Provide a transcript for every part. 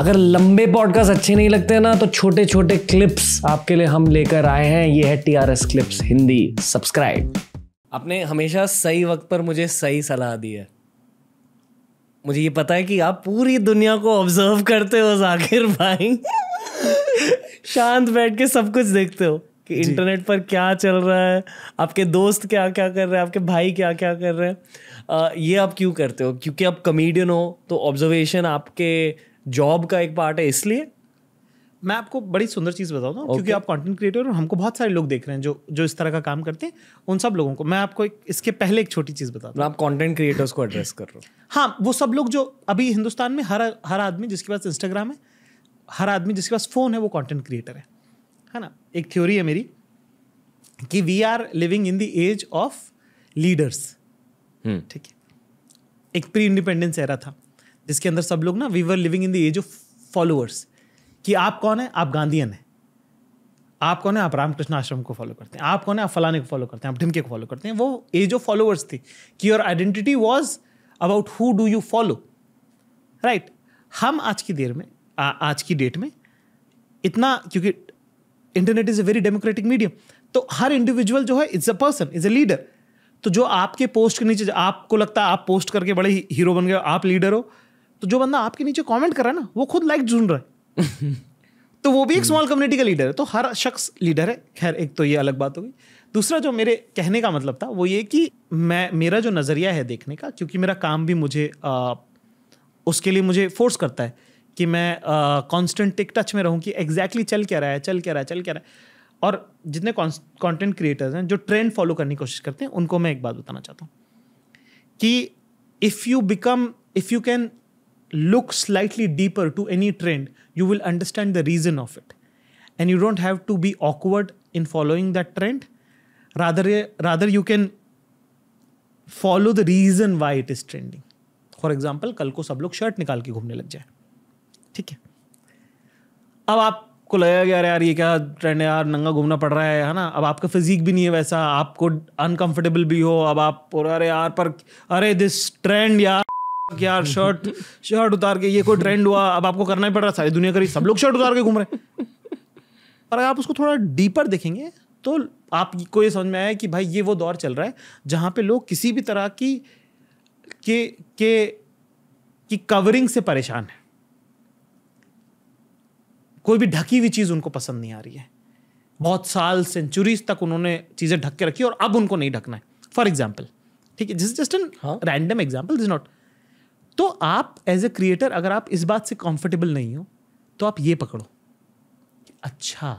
अगर लंबे पॉडकास्ट अच्छे नहीं लगते ना तो छोटे छोटे क्लिप्स आपके लिए हम लेकर आए हैं ये है T R S clips Hindi subscribe आपने हमेशा सही वक्त पर मुझे सही सलाह दी है मुझे ये पता है कि आप पूरी दुनिया को ऑब्जर्व करते हो जाकिर भाई शांत बैठ के सब कुछ देखते हो कि इंटरनेट पर क्या चल रहा है आपके दोस्त क्या क्या कर रहे हैं आपके भाई क्या क्या कर रहे हैं ये आप क्यों करते हो क्योंकि आप कमेडियन हो तो ऑब्जर्वेशन आपके जॉब का एक पार्ट है इसलिए मैं आपको बड़ी सुंदर चीज़ बताऊँ okay. क्योंकि आप कंटेंट क्रिएटर और हमको बहुत सारे लोग देख रहे हैं जो जो इस तरह का काम करते हैं उन सब लोगों को मैं आपको एक, इसके पहले एक छोटी चीज़ बताता हूँ मतलब आप कंटेंट क्रिएटर्स को एड्रेस कर रहे हो हाँ वो सब लोग जो अभी हिंदुस्तान में हर हर आदमी जिसके पास इंस्टाग्राम है हर आदमी जिसके पास फ़ोन है वो कॉन्टेंट क्रिएटर है है ना एक थ्योरी है मेरी कि we are living in the age of leaders ठीक है एक प्री इंडिपेंडेंस एरा था जिसके अंदर सब लोग ना we were living in the age of followers कि आप कौन है आप गांधीयन है आप कौन है आप रामकृष्ण आश्रम को फॉलो करते हैं आप कौन है आप फलाने को फॉलो करते हैं आप ढिमके को फॉलो करते हैं वो एज ऑफ फॉलोअर्स थी कि your identity was about who do you follow right हम आज की देर में आ, आज की डेट में इतना क्योंकि internet is a very democratic medium तो हर इंडिविजुअल जो है is a person is a leader तो जो आपके पोस्ट के नीचे आपको लगता है आप पोस्ट करके बड़े हीरो बन गए आप लीडर हो तो जो बंदा आपके नीचे कॉमेंट कर रहा है ना वो खुद लाइक चुन रहा है तो वो भी एक स्मॉल कम्युनिटी का लीडर है तो हर शख्स लीडर है खैर एक तो ये अलग बात हो गई दूसरा जो मेरे कहने का मतलब था वो ये कि मैं मेरा जो नज़रिया है देखने का क्योंकि मेरा काम भी मुझे आ, उसके लिए मुझे फोर्स करता है कि मैं कॉन्स्टेंट टिक टच में रहूँ कि एग्जैक्टली exactly चल क्या रहा है चल क्या रहा है चल क्या रहा है और जितने कंटेंट क्रिएटर्स हैं जो ट्रेंड फॉलो करने की कोशिश करते हैं उनको मैं एक बात बताना चाहता हूँ कि if you become if you can look slightly deeper to any trend, you will understand the reason of it. And you don't have to be awkward in following that trend. Rather, rather you can follow the reason why it is trending. For example कल को सब लोग shirt निकाल के घूमने लग जाए ठीक है अब आपको लगेगा कि यार यार ये क्या ट्रेंड है यार नंगा घूमना पड़ रहा है है ना अब आपका फिजिक भी नहीं है वैसा आपको अनकंफर्टेबल भी हो अब आप अरे यार पर अरे दिस ट्रेंड यार यार शर्ट शर्ट उतार के ये कोई ट्रेंड हुआ अब आपको करना ही पड़ रहा सारी दुनिया करी सब लोग शर्ट उतार के घूम रहे पर आप उसको थोड़ा डीपर देखेंगे तो आपको ये समझ में आया कि भाई ये वो दौर चल रहा है जहाँ पे लोग किसी भी तरह की के के की कवरिंग से परेशान है कोई भी ढकी हुई चीज़ उनको पसंद नहीं आ रही है बहुत साल सेंचुरीज तक उन्होंने चीज़ें ढक के रखी और अब उनको नहीं ढकना है फॉर एग्जाम्पल ठीक है this just an random example this not तो आप एज ए क्रिएटर अगर आप इस बात से कंफर्टेबल नहीं हो तो आप ये पकड़ो अच्छा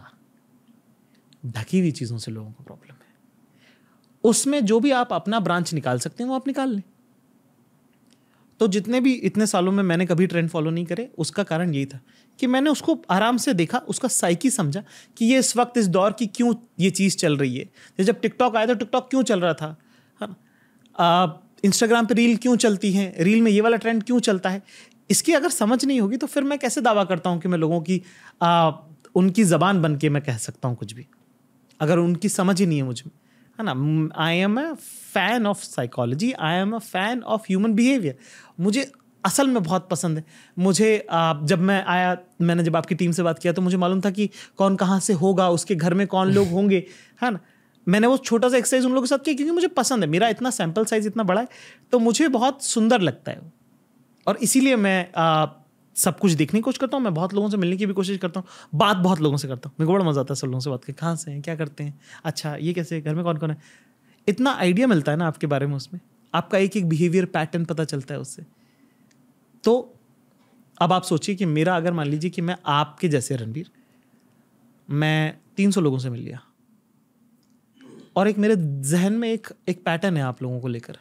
ढकी हुई चीज़ों से लोगों को प्रॉब्लम है उसमें जो भी आप अपना ब्रांच निकाल सकते हैं वो आप निकाल लें तो जितने भी इतने सालों में मैंने कभी ट्रेंड फॉलो नहीं करे उसका कारण यही था कि मैंने उसको आराम से देखा उसका साइकी समझा कि ये इस वक्त इस दौर की क्यों ये चीज़ चल रही है जब टिकटॉक आया तो टिकटॉक क्यों चल रहा था है हाँ। ना इंस्टाग्राम पे रील क्यों चलती है रील में ये वाला ट्रेंड क्यों चलता है इसकी अगर समझ नहीं होगी तो फिर मैं कैसे दावा करता हूँ कि मैं लोगों की आ, उनकी ज़बान बन के मैं कह सकता हूँ कुछ भी अगर उनकी समझ ही नहीं है मुझ में है ना I am a fan of psychology I am a fan of human behaviour मुझे असल में बहुत पसंद है मुझे आ, जब मैं आया मैंने जब आपकी टीम से बात किया तो मुझे मालूम था कि कौन कहाँ से होगा उसके घर में कौन लोग होंगे है ना मैंने वो छोटा सा एक्सरसाइज उन लोगों के साथ किया क्योंकि मुझे पसंद है मेरा इतना सैम्पल साइज इतना बड़ा है तो मुझे बहुत सुंदर लगता है और इसीलिए मैं आ, सब कुछ देखने की कोशिश करता हूँ मैं बहुत लोगों से मिलने की भी कोशिश करता हूँ बात बहुत लोगों से करता हूँ मेरे को बड़ा मज़ा आता है सब लोगों से बात कर कहाँ से हैं क्या करते हैं अच्छा ये कैसे घर में कौन कौन है इतना आइडिया मिलता है ना आपके बारे में उसमें आपका एक एक बिहेवियर पैटर्न पता चलता है उससे तो अब आप सोचिए कि मेरा अगर मान लीजिए कि मैं आपके जैसे रणबीर मैं तीन सौ लोगों से मिल लिया और एक मेरे जहन में एक एक पैटर्न है आप लोगों को लेकर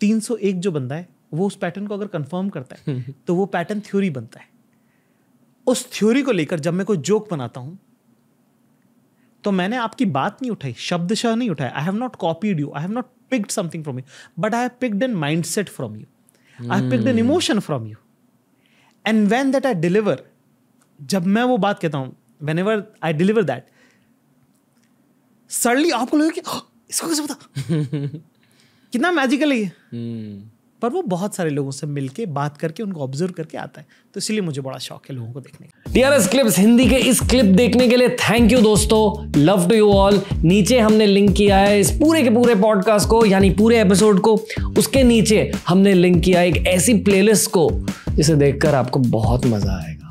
तीन सौ एक जो बंदा है वो उस पैटर्न को अगर कंफर्म करता है तो वो पैटर्न थ्योरी बनता है उस थ्योरी को लेकर जब मैं कोई जोक बनाता हूँ तो मैंने आपकी बात नहीं उठाई शह नहीं उठाया I have not copied you I have not picked something from you but I have picked an mind set from you I have picked an emotion from you and when that I deliver जब मैं वो बात कहता हूँ whenever I deliver that suddenly आपको लगे कि हाँ, इसको कैसे पता कितना मैजिकल है ये हम्म। पर वो बहुत सारे लोगों से मिलके बात करके उनको ऑब्जर्व करके आता है तो इसलिए मुझे बड़ा शौक है लोगों को देखने का टीआरएस क्लिप्स हिंदी के इस क्लिप देखने के लिए थैंक यू दोस्तों लव टू यू ऑल नीचे हमने लिंक किया है इस पूरे के पूरे पॉडकास्ट को यानी पूरे एपिसोड को उसके नीचे हमने लिंक किया एक ऐसी प्लेलिस्ट को जिसे देखकर आपको बहुत मजा आएगा